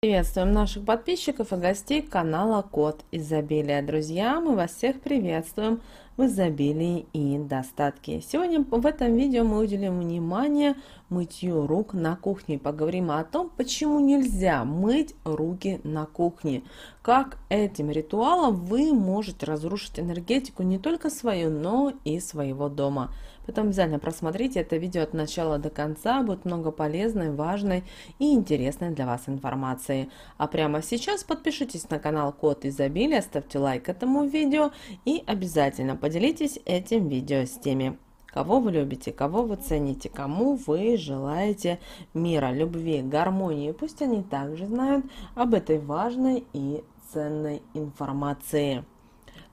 Приветствуем наших подписчиков и гостей канала Код Изобилия. Друзья, мы вас всех приветствуем в изобилии и достатке. Сегодня в этом видео мы уделим внимание мытью рук на кухне. Поговорим о том, почему нельзя мыть руки на кухне. Как этим ритуалом вы можете разрушить энергетику не только свою, но и своего дома. Потом обязательно просмотрите это видео от начала до конца. Будет много полезной, важной и интересной для вас информации. А прямо сейчас подпишитесь на канал Код Изобилия, ставьте лайк этому видео и обязательно подпишитесь Поделитесь этим видео с теми, кого вы любите, кого вы цените, кому вы желаете мира, любви, гармонии. Пусть они также знают об этой важной и ценной информации.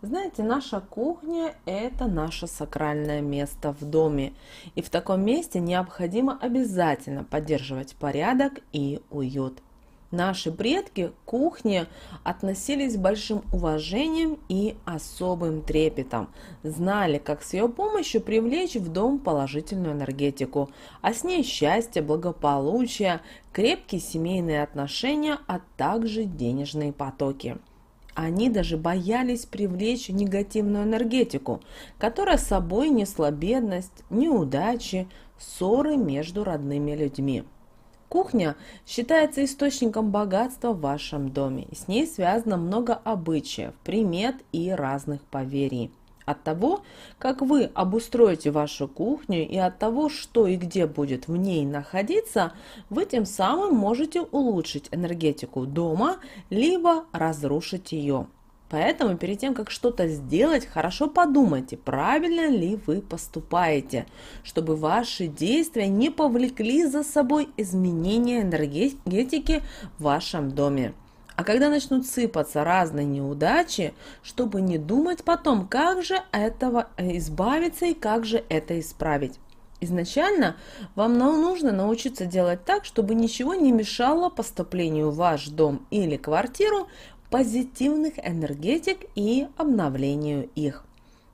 Знаете, наша кухня – это наше сакральное место в доме. И в таком месте необходимо обязательно поддерживать порядок и уют. Наши предки к кухне относились с большим уважением и особым трепетом, знали, как с ее помощью привлечь в дом положительную энергетику, а с ней счастье, благополучие, крепкие семейные отношения, а также денежные потоки. Они даже боялись привлечь негативную энергетику, которая с собой несла бедность, неудачи, ссоры между родными людьми. Кухня считается источником богатства в вашем доме. С ней связано много обычаев, примет и разных поверий. От того, как вы обустроите вашу кухню и от того, что и где будет в ней находиться, вы тем самым можете улучшить энергетику дома, либо разрушить ее. Поэтому перед тем, как что-то сделать, хорошо подумайте, правильно ли вы поступаете, чтобы ваши действия не повлекли за собой изменения энергетики в вашем доме. А когда начнут сыпаться разные неудачи, чтобы не думать потом, как же этого э, избавиться и как же это исправить. Изначально вам нужно научиться делать так, чтобы ничего не мешало поступлению в ваш дом или квартиру позитивных энергетик и обновлению их.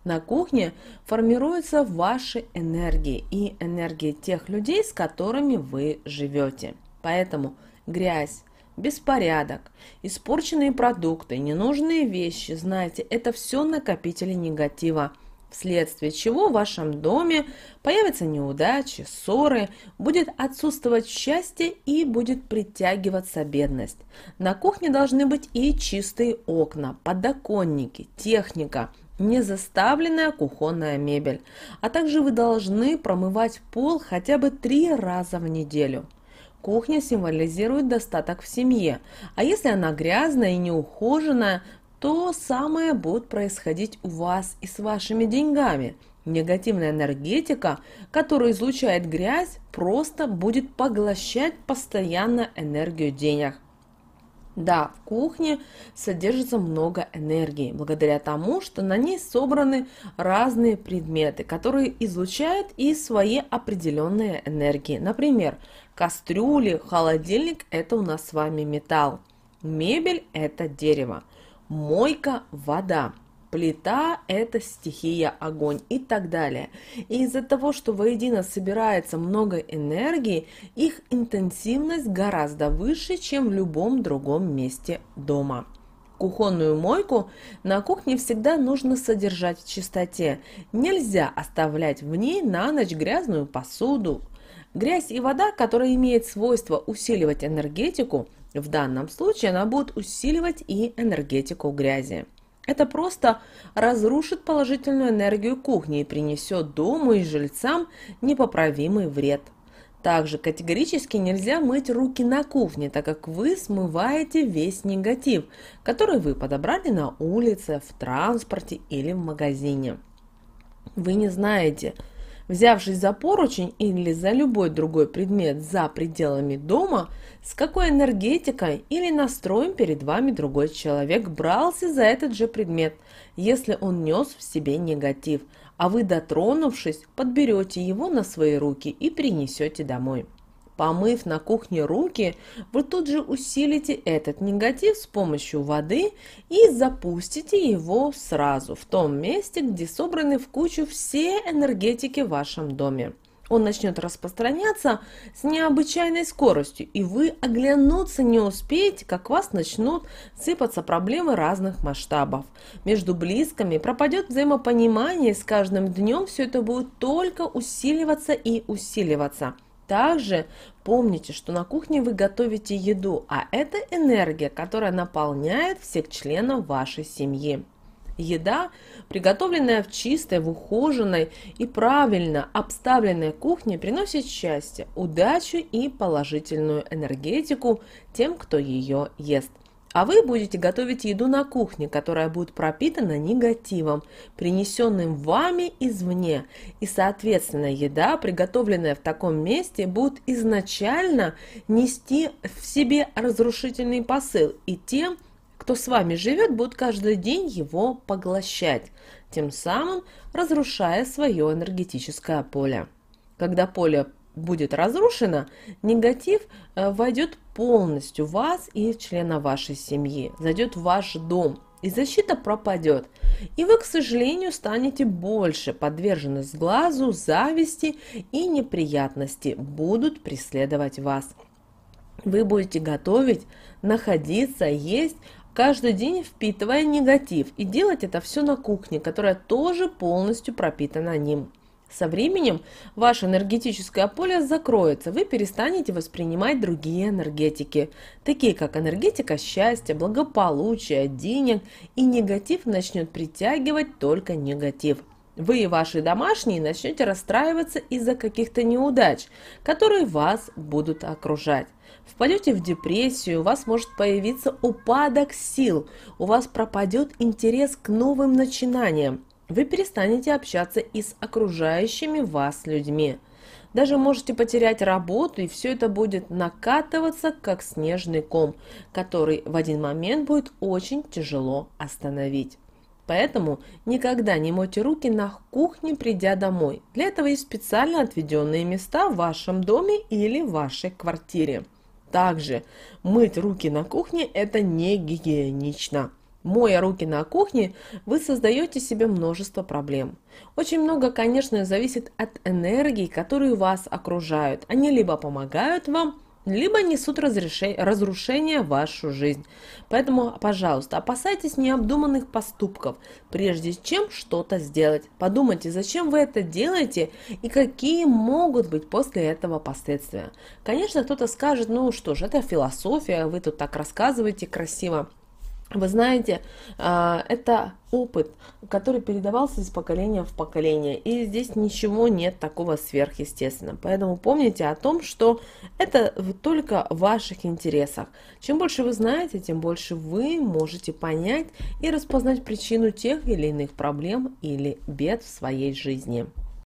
На кухне формируются ваши энергии и энергии тех людей, с которыми вы живете. Поэтому грязь, беспорядок, испорченные продукты, ненужные вещи, знаете, это все накопители негатива – вследствие чего в вашем доме появятся неудачи, ссоры, будет отсутствовать счастье и будет притягиваться бедность. На кухне должны быть и чистые окна, подоконники, техника, не заставленная кухонная мебель, а также вы должны промывать пол хотя бы три раза в неделю. Кухня символизирует достаток в семье, а если она грязная и неухоженная, то самое будет происходить у вас и с вашими деньгами. Негативная энергетика, которая излучает грязь, просто будет поглощать постоянно энергию денег. Да, в кухне содержится много энергии, благодаря тому, что на ней собраны разные предметы, которые излучают и свои определенные энергии. Например, кастрюли, холодильник – это у нас с вами металл, мебель – это дерево – мойка – вода, плита – это стихия огонь и так далее. И из-за того, что воедино собирается много энергии, их интенсивность гораздо выше, чем в любом другом месте дома кухонную мойку, на кухне всегда нужно содержать в чистоте. Нельзя оставлять в ней на ночь грязную посуду. Грязь и вода, которая имеет свойство усиливать энергетику, в данном случае она будет усиливать и энергетику грязи. Это просто разрушит положительную энергию кухни и принесет дому и жильцам непоправимый вред. Также категорически нельзя мыть руки на кухне, так как вы смываете весь негатив, который вы подобрали на улице, в транспорте или в магазине. Вы не знаете, Взявшись за поручень или за любой другой предмет за пределами дома, с какой энергетикой или настроем перед вами другой человек брался за этот же предмет, если он нес в себе негатив, а вы, дотронувшись, подберете его на свои руки и принесете домой. Помыв на кухне руки, вы тут же усилите этот негатив с помощью воды и запустите его сразу в том месте, где собраны в кучу все энергетики в вашем доме. Он начнет распространяться с необычайной скоростью, и вы оглянуться не успеете, как вас начнут сыпаться проблемы разных масштабов. Между близкими пропадет взаимопонимание, и с каждым днем все это будет только усиливаться и усиливаться – также помните, что на кухне вы готовите еду, а это энергия, которая наполняет всех членов вашей семьи. Еда, приготовленная в чистой, в ухоженной и правильно обставленной кухне, приносит счастье, удачу и положительную энергетику тем, кто ее ест. А вы будете готовить еду на кухне, которая будет пропитана негативом, принесенным вами извне. И, соответственно, еда, приготовленная в таком месте, будет изначально нести в себе разрушительный посыл. И те, кто с вами живет, будут каждый день его поглощать, тем самым разрушая свое энергетическое поле. Когда поле будет разрушена, негатив э, войдет полностью в вас и в члена вашей семьи, зайдет в ваш дом, и защита пропадет. И вы, к сожалению, станете больше подвержены сглазу, зависти и неприятности будут преследовать вас. Вы будете готовить, находиться, есть, каждый день впитывая негатив и делать это все на кухне, которая тоже полностью пропитана ним. Со временем ваше энергетическое поле закроется, вы перестанете воспринимать другие энергетики, такие как энергетика счастья, благополучия, денег, и негатив начнет притягивать только негатив. Вы и ваши домашние начнете расстраиваться из-за каких-то неудач, которые вас будут окружать. Впадете в депрессию, у вас может появиться упадок сил, у вас пропадет интерес к новым начинаниям. Вы перестанете общаться и с окружающими вас людьми. Даже можете потерять работу, и все это будет накатываться, как снежный ком, который в один момент будет очень тяжело остановить. Поэтому никогда не мойте руки на кухне, придя домой. Для этого есть специально отведенные места в вашем доме или в вашей квартире. Также мыть руки на кухне – это не гигиенично. Моя руки на кухне, вы создаете себе множество проблем. Очень много, конечно, зависит от энергии, которые вас окружают. Они либо помогают вам, либо несут разрушение в вашу жизнь. Поэтому, пожалуйста, опасайтесь необдуманных поступков, прежде чем что-то сделать. Подумайте, зачем вы это делаете и какие могут быть после этого последствия. Конечно, кто-то скажет, ну что ж, это философия, вы тут так рассказываете красиво. Вы знаете, а, это опыт, который передавался из поколения в поколение, и здесь ничего нет такого сверхъестественного. Поэтому помните о том, что это только в ваших интересах. Чем больше вы знаете, тем больше вы можете понять и распознать причину тех или иных проблем или бед в своей жизни.